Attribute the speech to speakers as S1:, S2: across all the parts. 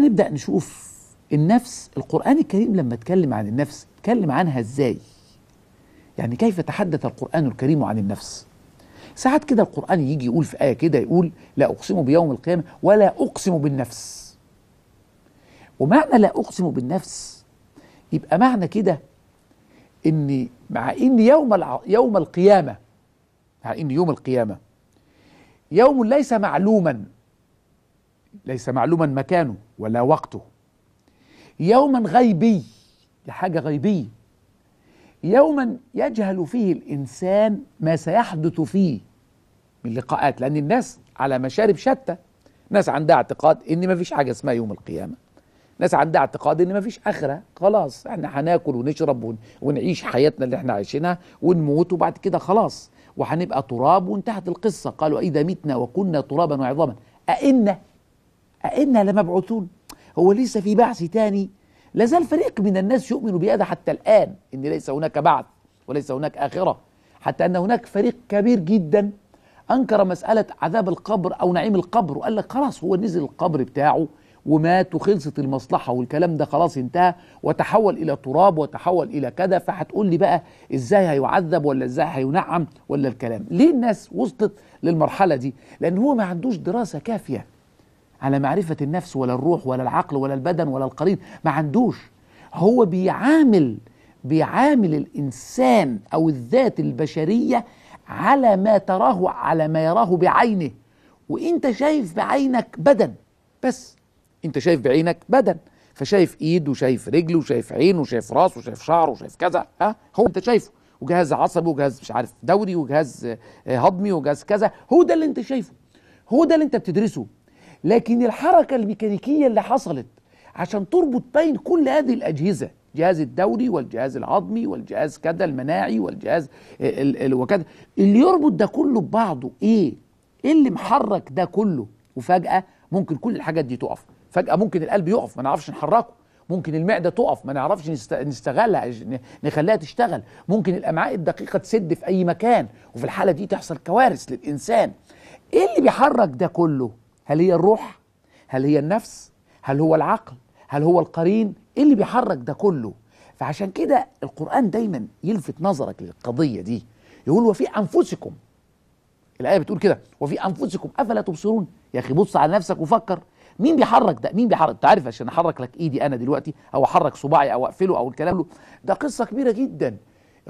S1: نبدأ نشوف النفس القرآن الكريم لما اتكلم عن النفس اتكلم عنها ازاي يعني كيف تحدث القرآن الكريم عن النفس ساعات كده القرآن يجي يقول في آية كده يقول لا أقسم بيوم القيامة ولا أقسم بالنفس ومعنى لا أقسم بالنفس يبقى معنى كده إن مع إن يوم الع... يوم القيامة مع إن يوم القيامة يوم ليس معلوما ليس معلوما مكانه ولا وقته يوما غيبي دي حاجة غيبية يوما يجهل فيه الإنسان ما سيحدث فيه من لقاءات لأن الناس على مشارب شتى ناس عندها اعتقاد إن ما فيش حاجة اسمها يوم القيامة ناس عندها اعتقاد ان ما فيش اخره خلاص احنا هناكل ونشرب ونعيش حياتنا اللي احنا عايشينها ونموت وبعد كده خلاص وهنبقى تراب وانتهت القصه قالوا اذا متنا وكنا ترابا وعظاما أئنا أئنا لمبعوثون هو ليس في بعث تاني لازال فريق من الناس يؤمن بهذا حتى الآن إن ليس هناك بعث وليس هناك آخرة حتى أن هناك فريق كبير جدا أنكر مسألة عذاب القبر أو نعيم القبر وقال لك خلاص هو نزل القبر بتاعه ومات وخلصت المصلحة والكلام ده خلاص انتهى وتحول إلى تراب وتحول إلى كذا فهتقول لي بقى إزاي هيعذب ولا إزاي هينعم ولا الكلام ليه الناس وصلت للمرحلة دي لأن هو ما عندوش دراسة كافية على معرفة النفس ولا الروح ولا العقل ولا البدن ولا القرين ما عندوش هو بيعامل بيعامل الإنسان أو الذات البشرية على ما تراه على ما يراه بعينه وانت شايف بعينك بدن بس انت شايف بعينك بدن فشايف ايد وشايف رجل وشايف عين وشايف راس وشايف شعر وشايف كذا ها هو انت شايفه وجهاز عصبي وجهاز مش عارف دوري وجهاز آه، هضمي وجهاز كذا هو ده اللي انت شايفه هو ده اللي انت بتدرسه لكن الحركة الميكانيكية اللي حصلت عشان تربط بين كل هذه الأجهزة الجهاز الدوري والجهاز الهضمي والجهاز كذا المناعي والجهاز ال ال وكذا اللي يربط ده كله ببعضه ايه؟ ايه اللي محرك ده كله؟ وفجأة ممكن كل الحاجات دي تقف فجأة ممكن القلب يقف ما نعرفش نحركه ممكن المعدة تقف ما نعرفش نستغلها نخليها تشتغل ممكن الأمعاء الدقيقة تسد في أي مكان وفي الحالة دي تحصل كوارث للإنسان ايه اللي بيحرك ده كله هل هي الروح هل هي النفس هل هو العقل هل هو القرين ايه اللي بيحرك ده كله فعشان كده القرآن دايما يلفت نظرك للقضية دي يقول وفي أنفسكم الآية بتقول كده وفي أنفسكم أفلا تبصرون يا أخي بص على نفسك وفكر مين بيحرك ده مين بيحرك انت عارف عشان احرك لك ايدي انا دلوقتي او احرك صباعي او اقفله او الكلام له ده قصه كبيره جدا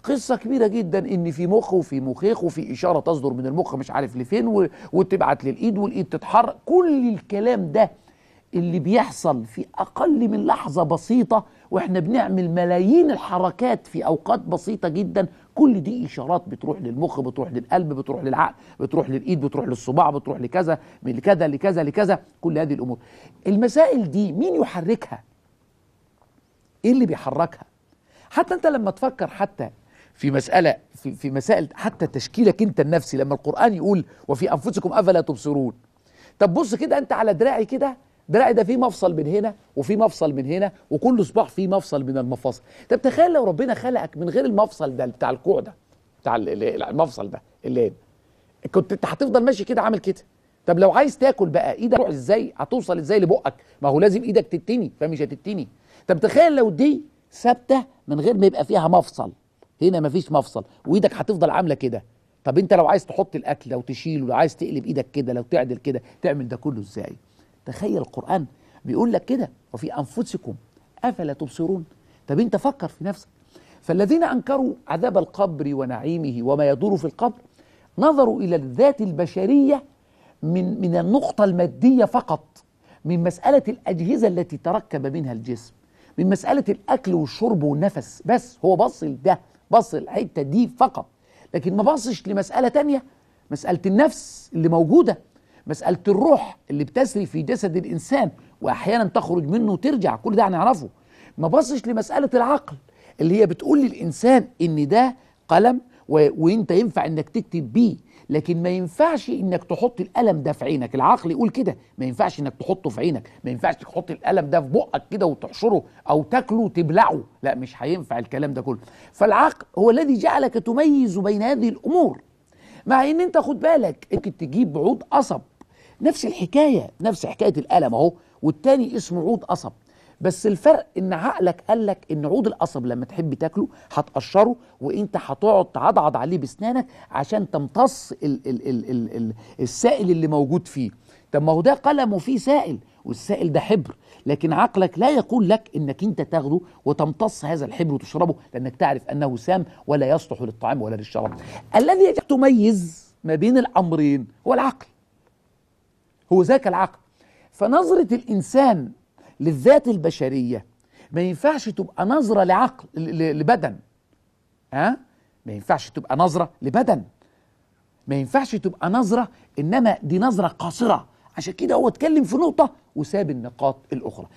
S1: قصة كبيرة جدا ان في مخ وفي مخيخ وفي اشارة تصدر من المخ مش عارف لفين وتبعت للايد والايد تتحرك كل الكلام ده اللي بيحصل في اقل من لحظة بسيطة واحنا بنعمل ملايين الحركات في اوقات بسيطة جدا كل دي اشارات بتروح للمخ بتروح للقلب بتروح للعقل بتروح للايد بتروح للصباع بتروح لكذا من كذا لكذا لكذا كل هذه الامور المسائل دي مين يحركها ايه اللي بيحركها حتى انت لما تفكر حتى في مسألة في, في مسائل حتى تشكيلك أنت النفسي لما القرآن يقول وفي أنفسكم أفلا تبصرون طب بص كده أنت على دراعي كده دراعي ده فيه مفصل من هنا وفيه مفصل من هنا وكل صباح فيه مفصل من المفاصل طب تخيل لو ربنا خلقك من غير المفصل ده بتاع الكوع ده بتاع المفصل ده اللي هنا كنت انت هتفضل ماشي كده عامل كده طب لو عايز تاكل بقى ايدك تروح ازاي هتوصل ازاي لبقك ما هو لازم ايدك تتني فمش هتتني طب تخيل لو دي ثابته من غير ما يبقى فيها مفصل هنا مفيش مفصل وايدك هتفضل عامله كده طب انت لو عايز تحط الاكل لو تشيله لو عايز تقلب ايدك كده لو تعدل كده تعمل ده كله ازاي تخيل القران بيقول لك كده وفي انفسكم افلا تبصرون طب انت فكر في نفسك فالذين انكروا عذاب القبر ونعيمه وما يدور في القبر نظروا الى الذات البشريه من من النقطه الماديه فقط من مساله الاجهزه التي تركب منها الجسم من مساله الاكل والشرب والنفس بس هو بص لده بص الحتة دي فقط لكن ما بصش لمسألة تانية مسألة النفس اللي موجودة مسألة الروح اللي بتسري في جسد الإنسان وأحيانا تخرج منه وترجع كل ده هنعرفه ما بصش لمسألة العقل اللي هي بتقول للإنسان إن ده قلم وانت ينفع انك تكتب بيه لكن ما ينفعش انك تحط القلم ده في عينك العقل يقول كده ما ينفعش انك تحطه في عينك ما ينفعش تحط القلم ده في بقك كده وتحشره او تاكله تبلعه لا مش هينفع الكلام ده كله فالعقل هو الذي جعلك تميز بين هذه الامور مع ان انت خد بالك ممكن تجيب عود قصب نفس الحكايه نفس حكايه القلم اهو والتاني اسمه عود قصب بس الفرق ان عقلك قال لك ان عود القصب لما تحب تاكله هتقشره وانت هتقعد تعضعض عليه باسنانك عشان تمتص الـ الـ الـ الـ الـ السائل اللي موجود فيه طب ما هو ده قلم وفيه سائل والسائل ده حبر لكن عقلك لا يقول لك انك انت تاخده وتمتص هذا الحبر وتشربه لانك تعرف انه سام ولا يصلح للطعام ولا للشراب الذي تميز ما بين الامرين هو العقل هو ذاك العقل فنظرة الإنسان للذات البشريه ما ينفعش تبقى نظره لعقل لبدن ها أه؟ ما ينفعش تبقى نظره لبدن ما ينفعش تبقى نظره انما دي نظره قاصره عشان كده هو اتكلم في نقطه وساب النقاط الاخرى